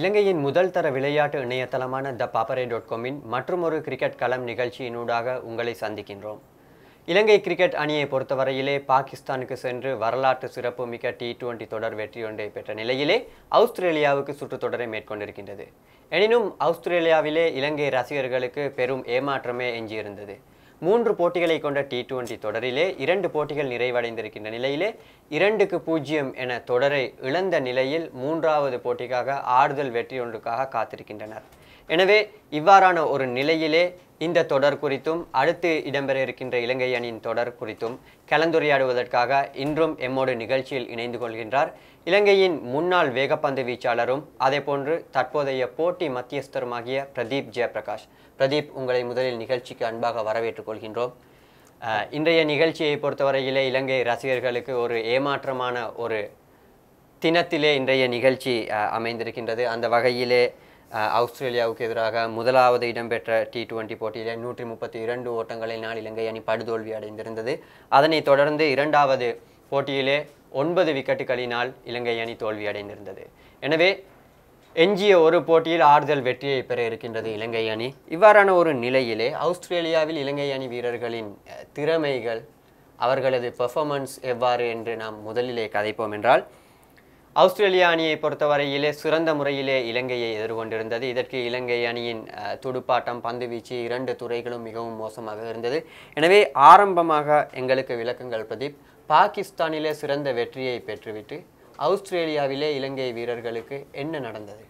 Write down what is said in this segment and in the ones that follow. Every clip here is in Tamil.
இலங்கையின் முதல் தர விளையாட்டு இணையதளமான த பாப்பரே டாட் காமின் மற்றொரு கிரிக்கெட் களம் நிகழ்ச்சியினூடாக உங்களை சந்திக்கின்றோம் இலங்கை கிரிக்கெட் அணியை பொறுத்தவரையிலே பாகிஸ்தானுக்கு சென்று வரலாற்று சிறப்புமிக்க டி டுவெண்டி தொடர் வெற்றியொன்றை பெற்ற நிலையிலே அவுஸ்திரேலியாவுக்கு சுற்றுத்தொடரை மேற்கொண்டிருக்கின்றது எனினும் அவுஸ்திரேலியாவிலே இலங்கை ரசிகர்களுக்கு பெரும் ஏமாற்றமே எஞ்சியிருந்தது மூன்று போட்டிகளை கொண்ட டி டுவெண்டி தொடரிலே இரண்டு போட்டிகள் நிறைவடைந்திருக்கின்ற நிலையிலே இரண்டுக்கு பூஜ்ஜியம் என தொடரை இழந்த நிலையில் மூன்றாவது போட்டிக்காக ஆறுதல் வெற்றி ஒன்றுக்காக காத்திருக்கின்றனர் எனவே இவ்வாறான ஒரு நிலையிலே இந்த தொடர் குறித்தும் அடுத்து இடம்பெற இருக்கின்ற இலங்கை அணியின் தொடர் குறித்தும் கலந்துரையாடுவதற்காக இன்றும் எம்மோடு நிகழ்ச்சியில் இணைந்து கொள்கின்றார் இலங்கையின் முன்னாள் வேகப்பந்து வீச்சாளரும் போன்று தற்போதைய போட்டி மத்தியஸ்தருமாகிய பிரதீப் ஜெயபிரகாஷ் பிரதீப் உங்களை முதலில் நிகழ்ச்சிக்கு அன்பாக வரவேற்றுக் கொள்கின்றோம் இன்றைய நிகழ்ச்சியை பொறுத்தவரையிலே இலங்கை ரசிகர்களுக்கு ஒரு ஏமாற்றமான ஒரு தினத்திலே இன்றைய நிகழ்ச்சி அமைந்திருக்கின்றது அந்த வகையிலே ஆஸ்திரேலியாவுக்கு எதிராக முதலாவது இடம்பெற்ற டி டுவெண்ட்டி போட்டியில் நூற்றி முப்பத்தி இரண்டு ஓட்டங்களினால் இலங்கை அணி படுதோல்வி அடைந்திருந்தது அதனைத் தொடர்ந்து இரண்டாவது போட்டியிலே ஒன்பது விக்கெட்டுகளினால் இலங்கை அணி தோல்வியடைந்திருந்தது எனவே எஞ்சிய ஒரு போட்டியில் ஆறுதல் வெற்றியை பெற இருக்கின்றது இலங்கை அணி இவ்வாறான ஒரு நிலையிலே ஆஸ்திரேலியாவில் இலங்கை அணி வீரர்களின் திறமைகள் அவர்களது பெர்ஃபார்மன்ஸ் எவ்வாறு என்று நாம் முதலிலே கதைப்போம் என்றால் ஆஸ்திரேலியா அணியை பொறுத்தவரையிலே சிறந்த முறையிலே இலங்கையை எதிர்கொண்டிருந்தது இதற்கு இலங்கை அணியின் துடுப்பாட்டம் பந்துவீச்சு இரண்டு துறைகளும் மிகவும் மோசமாக இருந்தது எனவே ஆரம்பமாக எங்களுக்கு விளக்கங்கள் பிரதீப் பாகிஸ்தானிலே சிறந்த வெற்றியை பெற்றுவிட்டு அவுஸ்திரேலியாவிலே இலங்கை வீரர்களுக்கு என்ன நடந்தது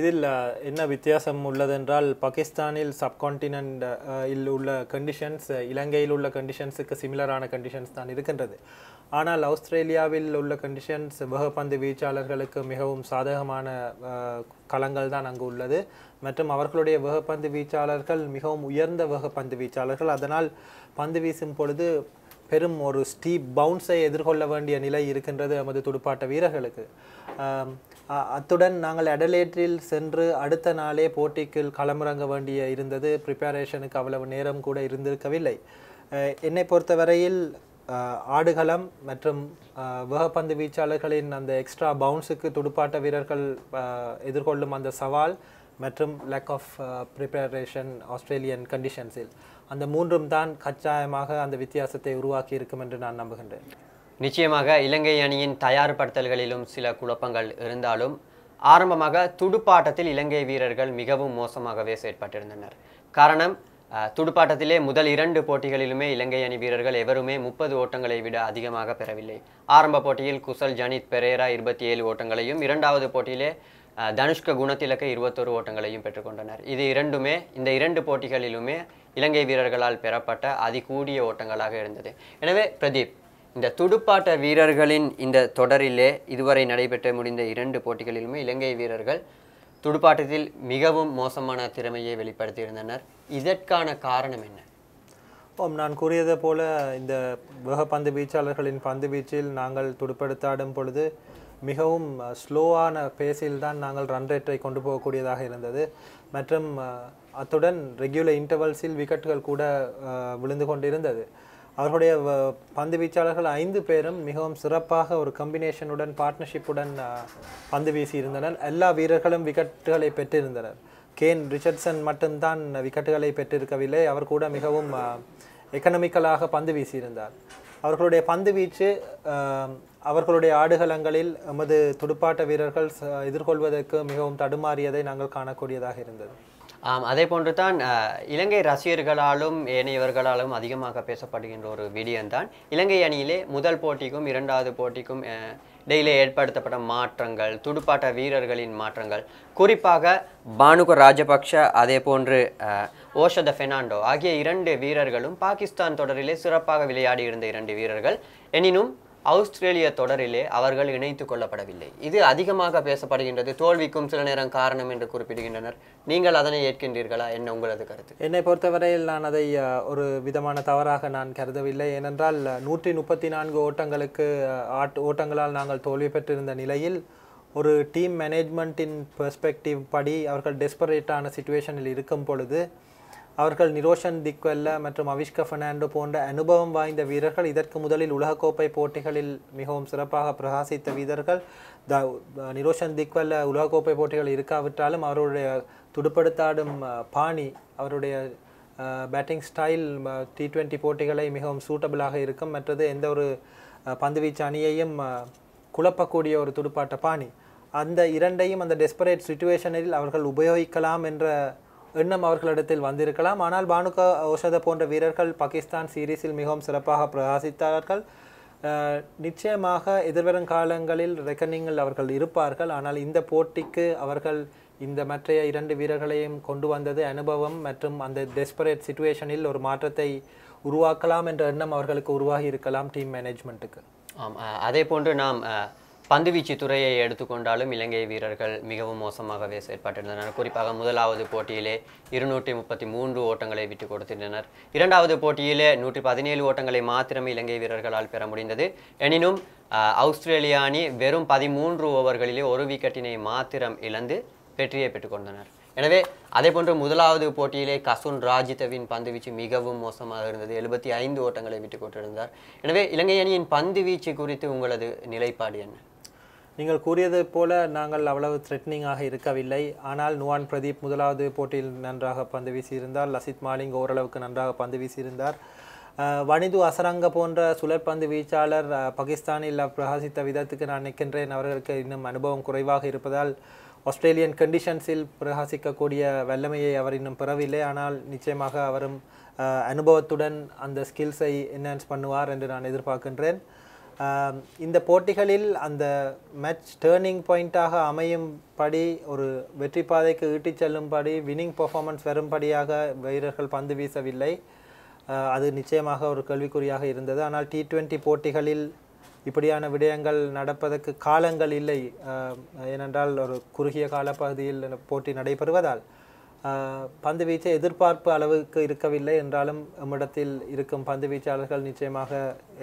இதில் என்ன வித்தியாசம் உள்ளதென்றால் பாகிஸ்தானில் சப்கான்டினென்ட் இல் உள்ள கண்டிஷன்ஸ் இலங்கையில் உள்ள கண்டிஷன்ஸுக்கு சிமிலரான கண்டிஷன்ஸ் தான் இருக்கின்றது ஆனால் ஆஸ்திரேலியாவில் உள்ள கண்டிஷன்ஸ் வேகப்பந்து வீச்சாளர்களுக்கு மிகவும் சாதகமான களங்கள் தான் அங்கு உள்ளது மற்றும் அவர்களுடைய வேகப்பந்து வீச்சாளர்கள் மிகவும் உயர்ந்த வேகப்பந்து வீச்சாளர்கள் அதனால் பந்து வீசும் பொழுது பெரும் ஒரு ஸ்டீப் பவுன்ஸை எதிர்கொள்ள வேண்டிய நிலை இருக்கின்றது நமது துடுப்பாட்ட வீரர்களுக்கு அத்துடன் நாங்கள் அடலேட்டில் சென்று அடுத்த நாளே போட்டிக்கு களமிறங்க வேண்டிய இருந்தது ப்ரிப்பரேஷனுக்கு அவ்வளவு நேரம் கூட இருந்திருக்கவில்லை என்னை பொறுத்தவரையில் ஆடுகளம் மற்றும் வேகப்பந்து வீச்சாளர்களின் அந்த எக்ஸ்ட்ரா பவுன்ஸுக்கு துடுப்பாட்ட வீரர்கள் எதிர்கொள்ளும் அந்த சவால் மற்றும் லேக் ஆஃப் ப்ரிப்பரேஷன் ஆஸ்திரேலியன் கண்டிஷன்ஸில் அந்த மூன்றும் தான் கச்சாயமாக அந்த வித்தியாசத்தை உருவாக்கி இருக்கும் என்று நான் நம்புகின்றேன் நிச்சயமாக இலங்கை அணியின் தயார்படுத்தல்களிலும் சில குழப்பங்கள் இருந்தாலும் ஆரம்பமாக துடுப்பாட்டத்தில் இலங்கை வீரர்கள் மிகவும் மோசமாகவே செயற்பட்டிருந்தனர் காரணம் துடுப்பாட்டத்திலே முதல் இரண்டு போட்டிகளிலுமே இலங்கை அணி வீரர்கள் எவருமே முப்பது ஓட்டங்களை விட அதிகமாக பெறவில்லை ஆரம்ப போட்டியில் குசல் ஜனித் பெரேரா இருபத்தி ஏழு ஓட்டங்களையும் இரண்டாவது போட்டியிலே தனுஷ்க குணத்திலக்க இருபத்தொரு ஓட்டங்களையும் பெற்றுக்கொண்டனர் இது இரண்டுமே இந்த இரண்டு போட்டிகளிலுமே இலங்கை வீரர்களால் பெறப்பட்ட அதிகூடிய ஓட்டங்களாக இருந்தது எனவே பிரதீப் இந்த துடுப்பாட்ட வீரர்களின் இந்த தொடரிலே இதுவரை நடைபெற்று முடிந்த இரண்டு போட்டிகளிலுமே இலங்கை வீரர்கள் துடுப்பாட்டத்தில் மிகவும் மோசமான திறமையை வெளிப்படுத்தியிருந்தனர் இதற்கான காரணம் என்ன ஓம் நான் கூறியது போல இந்த பந்து வீச்சாளர்களின் பந்து வீச்சில் நாங்கள் துடுப்படுத்தாடும் பொழுது மிகவும் ஸ்லோவான பேஸில் தான் நாங்கள் ரன் ரேட்டை கொண்டு போகக்கூடியதாக இருந்தது மற்றும் அத்துடன் ரெகுலர் இன்டர்வல்ஸில் விக்கெட்டுகள் கூட விழுந்து கொண்டிருந்தது அவர்களுடைய பந்து வீச்சாளர்கள் ஐந்து பேரும் மிகவும் சிறப்பாக ஒரு கம்பினேஷனுடன் பார்ட்னர்ஷிப்புடன் பந்து வீசியிருந்தனர் எல்லா வீரர்களும் விக்கெட்டுகளை பெற்றிருந்தனர் கேன் ரிச்சர்ட்சன் மட்டும்தான் விக்கெட்டுகளை பெற்றிருக்கவில்லை அவர் கூட மிகவும் எக்கனமிக்கலாக பந்து வீசியிருந்தார் அவர்களுடைய பந்து வீச்சு அவர்களுடைய ஆடுகளங்களில் எமது துடுப்பாட்ட வீரர்கள் எதிர்கொள்வதற்கு மிகவும் தடுமாறியதை நாங்கள் காணக்கூடியதாக இருந்தது ஆம் அதே போன்று தான் இலங்கை ரசிகர்களாலும் ஏனையவர்களாலும் அதிகமாக பேசப்படுகின்ற ஒரு விடியம் தான் இலங்கை அணியிலே முதல் போட்டிக்கும் இரண்டாவது போட்டிக்கும் டெய்லி ஏற்படுத்தப்பட்ட மாற்றங்கள் துடுப்பாட்ட வீரர்களின் மாற்றங்கள் குறிப்பாக பானுக ராஜபக்ஷ அதே போன்று ஓஷத ஃபெர்னாண்டோ ஆகிய இரண்டு வீரர்களும் பாகிஸ்தான் தொடரிலே சிறப்பாக விளையாடி இருந்த இரண்டு வீரர்கள் எனினும் ஆஸ்திரேலிய தொடரிலே அவர்கள் இணைத்துக் கொள்ளப்படவில்லை இது அதிகமாக பேசப்படுகின்றது தோல்விக்கும் சில நேரம் காரணம் என்று குறிப்பிடுகின்றனர் நீங்கள் அதனை ஏற்கின்றீர்களா என்ன உங்களது கருத்து என்னை பொறுத்தவரையில் நான் அதை ஒரு விதமான தவறாக நான் கருதவில்லை ஏனென்றால் நூற்றி முப்பத்தி நான்கு ஓட்டங்களுக்கு ஆட் ஓட்டங்களால் நாங்கள் தோல்வி பெற்றிருந்த நிலையில் ஒரு டீம் மேனேஜ்மெண்ட்டின் பெர்ஸ்பெக்டிவ் படி அவர்கள் டெஸ்பரேட்டான சுச்சுவேஷனில் இருக்கும் பொழுது அவர்கள் நிரோஷன் திக்வெல்ல மற்றும் அவிஷ்க ஃபெர்னாண்டோ போன்ற அனுபவம் வாய்ந்த வீரர்கள் இதற்கு முதலில் உலகக்கோப்பை போட்டிகளில் மிகவும் சிறப்பாக பிரகாசித்த வீரர்கள் த நிரோஷன் திக்வெல்ல உலகக்கோப்பை போட்டிகள் இருக்காவிட்டாலும் அவருடைய துடுப்படுத்தாடும் பாணி அவருடைய பேட்டிங் ஸ்டைல் டி ட்வெண்ட்டி போட்டிகளை மிகவும் சூட்டபிளாக இருக்கும் மற்றது எந்த ஒரு பந்துவீச்சு அணியையும் குழப்பக்கூடிய ஒரு துடுப்பாட்ட பாணி அந்த இரண்டையும் அந்த டெஸ்பரேட் சுச்சுவேஷனில் அவர்கள் உபயோகிக்கலாம் என்ற எண்ணம் அவர்களிடத்தில் வந்திருக்கலாம் ஆனால் பானுக ஓஷத போன்ற வீரர்கள் பாகிஸ்தான் சீரீஸில் மிகவும் சிறப்பாக பிரகாசித்தார்கள் நிச்சயமாக எதிர்வரும் காலங்களில் ரெக்கனிங்கில் அவர்கள் இருப்பார்கள் ஆனால் இந்த போட்டிக்கு அவர்கள் இந்த மற்றைய இரண்டு வீரர்களையும் கொண்டு வந்தது அனுபவம் மற்றும் அந்த டெஸ்பரேட் சுச்சுவேஷனில் ஒரு மாற்றத்தை உருவாக்கலாம் என்ற எண்ணம் அவர்களுக்கு உருவாகி இருக்கலாம் டீம் மேனேஜ்மெண்ட்டுக்கு ஆம் அதே போன்று நாம் பந்துவீச்சு துறையை எடுத்துக்கொண்டாலும் இலங்கை வீரர்கள் மிகவும் மோசமாகவே செயற்பட்டிருந்தனர் குறிப்பாக முதலாவது போட்டியிலே இருநூற்றி முப்பத்தி மூன்று ஓட்டங்களை விட்டு கொடுத்திருந்தனர் இரண்டாவது போட்டியிலே நூற்றி பதினேழு ஓட்டங்களை மாத்திரமே இலங்கை வீரர்களால் பெற முடிந்தது எனினும் அவுஸ்திரேலியா அணி வெறும் பதிமூன்று ஓவர்களிலே ஒரு விக்கெட்டினை மாத்திரம் இழந்து வெற்றியை பெற்றுக்கொண்டனர் எனவே அதே போன்று முதலாவது போட்டியிலே கசுன் ராஜிதவின் பந்துவீச்சு மிகவும் மோசமாக இருந்தது எழுபத்தி ஐந்து ஓட்டங்களை விட்டு கொண்டிருந்தார் எனவே இலங்கை அணியின் பந்து வீச்சு குறித்து உங்களது நிலைப்பாடு என்ன நீங்கள் கூறியது போல நாங்கள் அவ்வளவு த்ரெட்னிங்காக இருக்கவில்லை ஆனால் நுவான் பிரதீப் முதலாவது போட்டியில் நன்றாக பந்து வீசியிருந்தார் லசித் மாலிங் ஓரளவுக்கு நன்றாக பந்து வீசியிருந்தார் வனிது அசரங்க போன்ற சுழற்பந்து வீச்சாளர் பாகிஸ்தானில் பிரகாசித்த விதத்துக்கு நான் நிற்கின்றேன் அவர்களுக்கு இன்னும் அனுபவம் குறைவாக இருப்பதால் ஆஸ்திரேலியன் கண்டிஷன்ஸில் பிரகாசிக்கக்கூடிய வல்லமையை அவர் இன்னும் பெறவில்லை ஆனால் நிச்சயமாக அவரும் அனுபவத்துடன் அந்த ஸ்கில்ஸை என்ஹான்ஸ் பண்ணுவார் என்று நான் எதிர்பார்க்கின்றேன் இந்த போட்டிகளில் அந்த மேட்ச் டேர்னிங் பாயிண்ட்டாக படி ஒரு வெற்றி பாதைக்கு ஈட்டிச் செல்லும்படி வினிங் பர்ஃபார்மன்ஸ் வரும்படியாக வீரர்கள் பந்து வீசவில்லை அது நிச்சயமாக ஒரு கேள்விக்குறியாக இருந்தது ஆனால் டி டுவெண்ட்டி போட்டிகளில் இப்படியான விடயங்கள் நடப்பதற்கு காலங்கள் இல்லை ஏனென்றால் ஒரு குறுகிய கால பகுதியில் போட்டி நடைபெறுவதால் பந்து வீச்சை எதிர்பார்ப்பு அளவுக்கு இருக்கவில்லை என்றாலும் நம்மிடத்தில் இருக்கும் பந்து வீச்சாளர்கள் நிச்சயமாக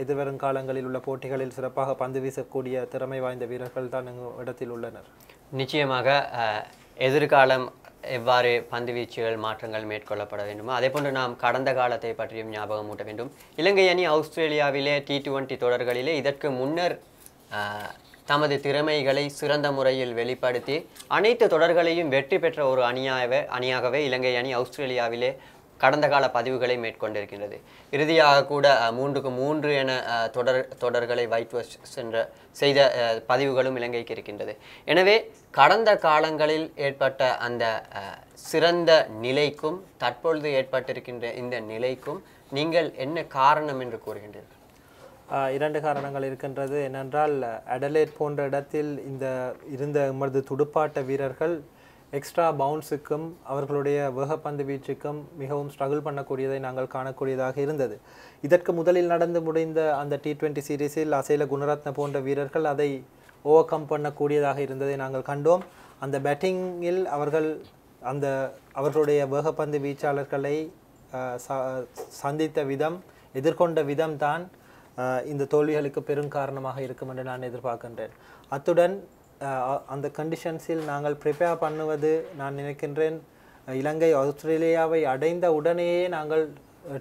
எதிர்வரும் காலங்களில் உள்ள போட்டிகளில் சிறப்பாக பந்து வீசக்கூடிய திறமை வாய்ந்த வீரர்கள் தான் இடத்தில் உள்ளனர் நிச்சயமாக எதிர்காலம் எவ்வாறு பந்து வீச்சுகள் மாற்றங்கள் மேற்கொள்ளப்பட வேண்டுமோ அதே போன்று நாம் கடந்த காலத்தை பற்றியும் ஞாபகம் ஊட்ட வேண்டும் இலங்கை அணி ஆஸ்திரேலியாவிலே டி டுவெண்ட்டி தொடர்களிலே இதற்கு முன்னர் தமது திறமைகளை சிறந்த முறையில் வெளிப்படுத்தி அனைத்து தொடர்களையும் வெற்றி பெற்ற ஒரு அணியாகவே அணியாகவே இலங்கை அணி ஆஸ்திரேலியாவிலே கடந்த கால பதிவுகளை மேற்கொண்டிருக்கின்றது இறுதியாக கூட மூன்றுக்கு மூன்று என தொடர் தொடர்களை வைத்து சென்ற செய்த பதிவுகளும் இலங்கைக்கு இருக்கின்றது எனவே கடந்த காலங்களில் ஏற்பட்ட அந்த சிறந்த நிலைக்கும் தற்பொழுது ஏற்பட்டிருக்கின்ற இந்த நிலைக்கும் நீங்கள் என்ன காரணம் என்று கூறுகின்றீர்கள் இரண்டு காரணங்கள் இருக்கின்றது என்னென்றால் அடலேட் போன்ற இடத்தில் இந்த இருந்த எமது துடுப்பாட்ட வீரர்கள் எக்ஸ்ட்ரா பவுன்ஸுக்கும் அவர்களுடைய வேகப்பந்து வீச்சுக்கும் மிகவும் ஸ்ட்ரகிள் பண்ணக்கூடியதை நாங்கள் காணக்கூடியதாக இருந்தது இதற்கு முதலில் நடந்து முடிந்த அந்த டி டுவெண்ட்டி சீரீஸில் அசைல குணரத்ன போன்ற வீரர்கள் அதை ஓவர் கம் பண்ணக்கூடியதாக இருந்ததை நாங்கள் கண்டோம் அந்த பேட்டிங்கில் அவர்கள் அந்த அவர்களுடைய வேகப்பந்து வீச்சாளர்களை சந்தித்த விதம் எதிர்கொண்ட விதம்தான் இந்த தோல்விகளுக்கு பெரும் காரணமாக இருக்கும் என்று நான் எதிர்பார்க்கின்றேன் அத்துடன் அந்த கண்டிஷன்ஸில் நாங்கள் ப்ரிப்பேர் பண்ணுவது நான் நினைக்கின்றேன் இலங்கை ஆஸ்திரேலியாவை அடைந்த உடனேயே நாங்கள்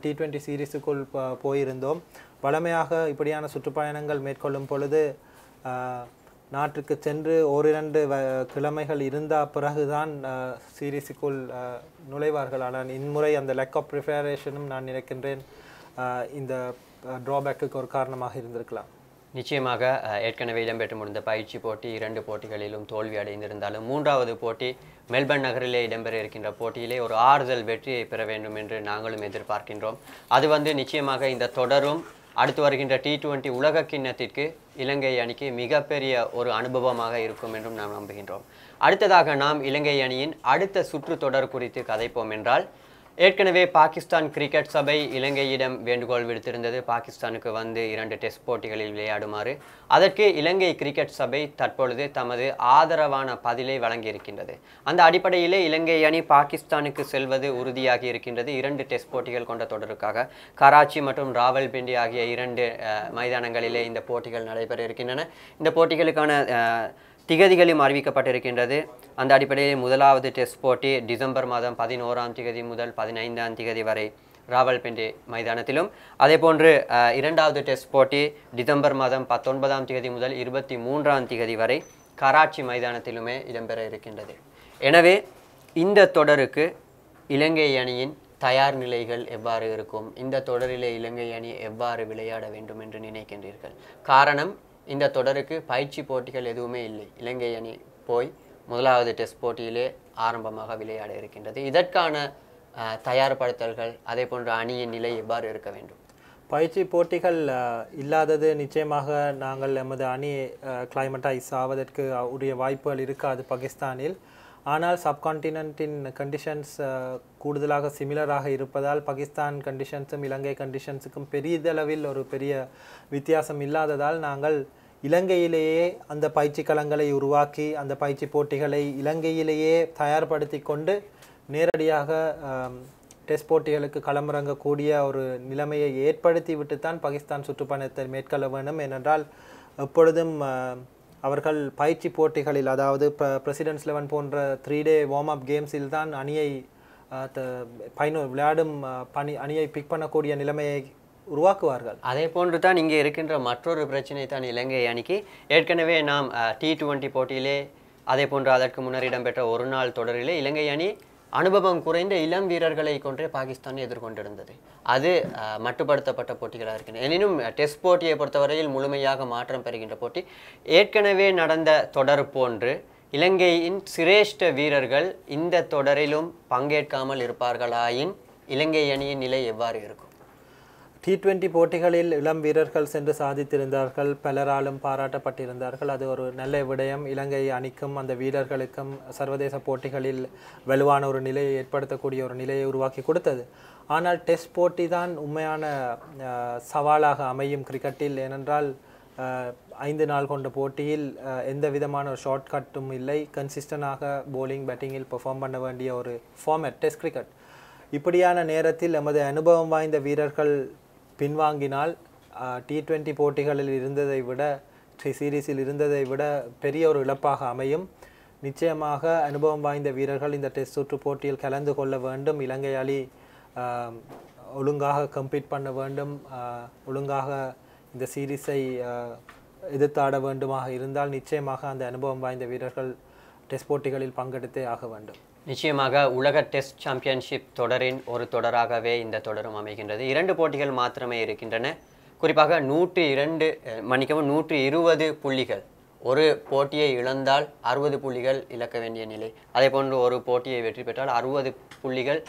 டி ட்வெண்ட்டி சீரீஸுக்குள் போயிருந்தோம் வளமையாக இப்படியான சுற்றுப்பயணங்கள் மேற்கொள்ளும் பொழுது நாட்டுக்கு சென்று ஓரிரண்டு கிழமைகள் இருந்த பிறகுதான் சீரீஸுக்குள் நுழைவார்கள் ஆனால் இன்முறை அந்த லேக் ஆஃப் ப்ரிப்பரேஷனும் நான் நினைக்கின்றேன் இந்த ட்ராபேக்குக்கு ஒரு காரணமாக இருந்திருக்கலாம் நிச்சயமாக ஏற்கனவே இடம்பெற்று முடிந்த பயிற்சி போட்டி இரண்டு போட்டிகளிலும் தோல்வி அடைந்திருந்தாலும் மூன்றாவது போட்டி மெல்பர்ன் நகரிலே இடம்பெற இருக்கின்ற போட்டியிலே ஒரு ஆறுதல் வெற்றியை பெற வேண்டும் என்று நாங்களும் எதிர்பார்க்கின்றோம் அது வந்து நிச்சயமாக இந்த தொடரும் அடுத்து வருகின்ற டி டுவெண்ட்டி உலக கிண்ணத்திற்கு இலங்கை அணிக்கு மிகப்பெரிய ஒரு அனுபவமாக இருக்கும் என்றும் நாம் நம்புகின்றோம் அடுத்ததாக நாம் இலங்கை அணியின் அடுத்த சுற்று தொடர் குறித்து கதைப்போம் என்றால் ஏற்கனவே பாகிஸ்தான் கிரிக்கெட் சபை இலங்கையிடம் வேண்டுகோள் விடுத்திருந்தது பாகிஸ்தானுக்கு வந்து இரண்டு டெஸ்ட் போட்டிகளில் விளையாடுமாறு அதற்கு இலங்கை கிரிக்கெட் சபை தற்பொழுது தமது ஆதரவான பதிலை வழங்கியிருக்கின்றது அந்த அடிப்படையிலே இலங்கை அணி பாகிஸ்தானுக்கு செல்வது உறுதியாகி இருக்கின்றது இரண்டு டெஸ்ட் போட்டிகள் கொண்ட தொடருக்காக கராச்சி மற்றும் ராவல்பிண்டி ஆகிய இரண்டு மைதானங்களிலே இந்த போட்டிகள் நடைபெற இருக்கின்றன இந்த போட்டிகளுக்கான திகதிகளும் அறிவிக்கப்பட்டிருக்கின்றது அந்த அடிப்படையில் முதலாவது டெஸ்ட் போட்டி டிசம்பர் மாதம் பதினோராம் திகதி முதல் பதினைந்தாம் திகதி வரை ராவல்பிண்டி மைதானத்திலும் அதே போன்று இரண்டாவது டெஸ்ட் போட்டி டிசம்பர் மாதம் பத்தொன்பதாம் திகதி முதல் இருபத்தி மூன்றாம் திகதி வரை கராச்சி மைதானத்திலுமே இடம்பெற இருக்கின்றது எனவே இந்த தொடருக்கு இலங்கை அணியின் தயார் நிலைகள் எவ்வாறு இருக்கும் இந்த தொடரிலே இலங்கை அணி எவ்வாறு விளையாட வேண்டும் என்று நினைக்கின்றீர்கள் காரணம் இந்த தொடருக்கு பயிற்சி போட்டிகள் எதுவுமே இல்லை இலங்கை அணி போய் முதலாவது டெஸ்ட் போட்டியிலே ஆரம்பமாக விளையாட இருக்கின்றது இதற்கான தயார்படுத்தல்கள் அதே போன்ற அணியின் நிலை எவ்வாறு இருக்க வேண்டும் பயிற்சி போட்டிகள் இல்லாதது நிச்சயமாக நாங்கள் எமது அணி இஸ் ஆவதற்கு உரிய வாய்ப்புகள் இருக்காது பாகிஸ்தானில் ஆனால் சப்கான்டினென்ட்டின் கண்டிஷன்ஸ் கூடுதலாக சிமிலராக இருப்பதால் பாகிஸ்தான் கண்டிஷன்ஸும் இலங்கை கண்டிஷன்ஸுக்கும் பெரியதளவில் ஒரு பெரிய வித்தியாசம் இல்லாததால் நாங்கள் இலங்கையிலேயே அந்த பயிற்சி களங்களை உருவாக்கி அந்த பயிற்சி போட்டிகளை இலங்கையிலேயே தயார்படுத்தி கொண்டு நேரடியாக டெஸ்ட் போட்டிகளுக்கு களமிறங்கக்கூடிய ஒரு நிலைமையை ஏற்படுத்தி விட்டு தான் பாகிஸ்தான் சுற்றுப்பயணத்தை மேற்கொள்ள வேண்டும் ஏனென்றால் எப்பொழுதும் அவர்கள் பயிற்சி போட்டிகளில் அதாவது பிரசிடென்ட்ஸ் லெவன் போன்ற த்ரீ டே வார்ம் அப் கேம்ஸில் தான் அணியை பயனு விளையாடும் பணி அணியை பிக் பண்ணக்கூடிய நிலைமையை உருவாக்குவார்கள் அதே போன்று தான் இங்கே இருக்கின்ற மற்றொரு பிரச்சனை தான் இலங்கை அணிக்கு ஏற்கனவே நாம் டி டுவெண்ட்டி போட்டியிலே அதே போன்று அதற்கு முன்னர் இடம்பெற்ற ஒரு நாள் தொடரிலே இலங்கை அணி அனுபவம் குறைந்த இளம் வீரர்களை கொன்றே பாகிஸ்தான் எதிர்கொண்டிருந்தது அது மட்டுப்படுத்தப்பட்ட போட்டிகளாக இருக்கின்றன எனினும் டெஸ்ட் போட்டியை பொறுத்தவரையில் முழுமையாக மாற்றம் பெறுகின்ற போட்டி ஏற்கனவே நடந்த தொடர் போன்று இலங்கையின் சிரேஷ்ட வீரர்கள் இந்த தொடரிலும் பங்கேற்காமல் இருப்பார்களாயின் இலங்கை அணியின் நிலை எவ்வாறு இருக்கும் டி டுவெண்ட்டி போட்டிகளில் இளம் வீரர்கள் சென்று சாதித்திருந்தார்கள் பலராலும் பாராட்டப்பட்டிருந்தார்கள் அது ஒரு நல்ல விடயம் இலங்கை அணிக்கும் அந்த வீரர்களுக்கும் சர்வதேச போட்டிகளில் வலுவான ஒரு நிலையை ஏற்படுத்தக்கூடிய ஒரு நிலையை உருவாக்கி கொடுத்தது ஆனால் டெஸ்ட் போட்டி தான் உண்மையான சவாலாக அமையும் கிரிக்கெட்டில் ஏனென்றால் ஐந்து நாள் கொண்ட போட்டியில் எந்த விதமான ஒரு ஷார்ட் கட்டும் இல்லை கன்சிஸ்டனாக போலிங் பேட்டிங்கில் பெர்ஃபார்ம் பண்ண வேண்டிய ஒரு ஃபார்மேட் டெஸ்ட் கிரிக்கெட் இப்படியான நேரத்தில் எமது அனுபவம் வாய்ந்த வீரர்கள் பின்வாங்கினால் டி டுவெண்ட்டி போட்டிகளில் இருந்ததை விட சீரீஸில் இருந்ததை விட பெரிய ஒரு இழப்பாக அமையும் நிச்சயமாக அனுபவம் வாய்ந்த வீரர்கள் இந்த டெஸ்ட் சுற்று போட்டியில் கலந்து கொள்ள வேண்டும் இலங்கை அணி ஒழுங்காக கம்ப்ளீட் பண்ண வேண்டும் ஒழுங்காக இந்த சீரீஸை எதிர்த்தாட வேண்டுமாக இருந்தால் நிச்சயமாக அந்த அனுபவம் வாய்ந்த வீரர்கள் டெஸ்ட் போட்டிகளில் பங்கெடுத்தே ஆக வேண்டும் நிச்சயமாக உலக டெஸ்ட் சாம்பியன்ஷிப் தொடரின் ஒரு தொடராகவே இந்த தொடரும் அமைகின்றது இரண்டு போட்டிகள் மாத்திரமே இருக்கின்றன குறிப்பாக நூற்று இரண்டு மன்னிக்கவும் நூற்று இருபது புள்ளிகள் ஒரு போட்டியை இழந்தால் அறுபது புள்ளிகள் இழக்க வேண்டிய நிலை அதே போன்று ஒரு போட்டியை வெற்றி பெற்றால் அறுபது புள்ளிகள்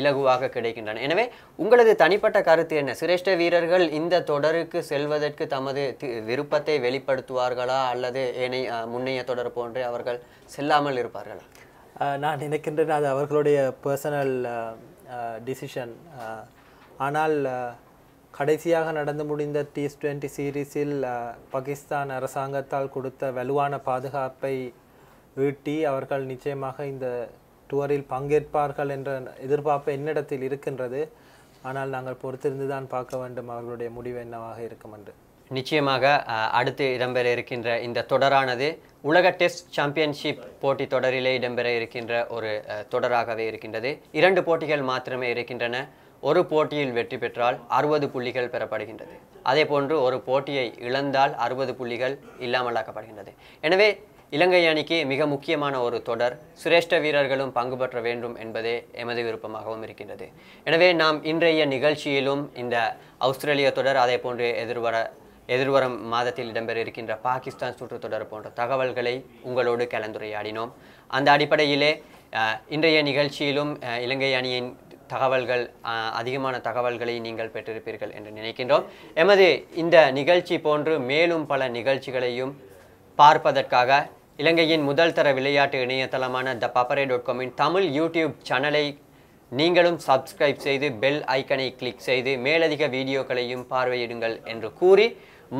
இலகுவாக கிடைக்கின்றன எனவே உங்களது தனிப்பட்ட கருத்து என்ன சிரேஷ்ட வீரர்கள் இந்த தொடருக்கு செல்வதற்கு தமது விருப்பத்தை வெளிப்படுத்துவார்களா அல்லது ஏனைய முன்னைய தொடர் போன்றே அவர்கள் செல்லாமல் இருப்பார்களா நான் நினைக்கின்றேன் அது அவர்களுடைய பர்சனல் டிசிஷன் ஆனால் கடைசியாக நடந்து முடிந்த டி டுவெண்ட்டி சீரீஸில் பாகிஸ்தான் அரசாங்கத்தால் கொடுத்த வலுவான பாதுகாப்பை ஈட்டி அவர்கள் நிச்சயமாக இந்த டூரில் பங்கேற்பார்கள் என்ற எதிர்பார்ப்பு என்னிடத்தில் இருக்கின்றது ஆனால் நாங்கள் பொறுத்திருந்து தான் பார்க்க வேண்டும் அவர்களுடைய முடிவு என்னவாக இருக்கும் என்று நிச்சயமாக அடுத்து இடம்பெற இருக்கின்ற இந்த தொடரானது உலக டெஸ்ட் சாம்பியன்ஷிப் போட்டி தொடரிலே இடம்பெற இருக்கின்ற ஒரு தொடராகவே இருக்கின்றது இரண்டு போட்டிகள் மாத்திரமே இருக்கின்றன ஒரு போட்டியில் வெற்றி பெற்றால் அறுபது புள்ளிகள் பெறப்படுகின்றது அதே போன்று ஒரு போட்டியை இழந்தால் அறுபது புள்ளிகள் இல்லாமலாக்கப்படுகின்றது எனவே இலங்கை அணிக்கு மிக முக்கியமான ஒரு தொடர் சிரேஷ்ட வீரர்களும் பங்கு பெற்ற வேண்டும் என்பதே எமது விருப்பமாகவும் இருக்கின்றது எனவே நாம் இன்றைய நிகழ்ச்சியிலும் இந்த அவுஸ்திரேலிய தொடர் அதே போன்று எதிர்வர எதிர்வரும் மாதத்தில் இடம்பெற இருக்கின்ற பாகிஸ்தான் சுற்றுத்தொடர் போன்ற தகவல்களை உங்களோடு கலந்துரையாடினோம் அந்த அடிப்படையிலே இன்றைய நிகழ்ச்சியிலும் இலங்கை அணியின் தகவல்கள் அதிகமான தகவல்களை நீங்கள் பெற்றிருப்பீர்கள் என்று நினைக்கின்றோம் எமது இந்த நிகழ்ச்சி போன்று மேலும் பல நிகழ்ச்சிகளையும் பார்ப்பதற்காக இலங்கையின் முதல் தர விளையாட்டு இணையதளமான த பப்பரே டாட் காமின் தமிழ் யூடியூப் சேனலை நீங்களும் சப்ஸ்கிரைப் செய்து பெல் ஐக்கனை கிளிக் செய்து மேலதிக வீடியோக்களையும் பார்வையிடுங்கள் என்று கூறி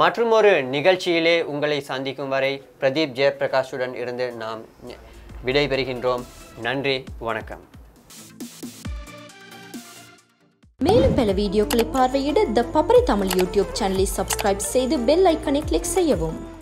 மற்றும் ஒரு நிகழ்ச்சியிலே உங்களை சந்திக்கும் வரை பிரதீப் ஜெயபிரகாஷுடன் இருந்து நாம் விடைபெறுகின்றோம் நன்றி வணக்கம் மேலும் பல வீடியோக்களை பார்வையிட த பப்பரை தமிழ் யூடியூப் சேனலை சப்ஸ்கிரைப் செய்து பெல் ஐக்கனை கிளிக் செய்யவும்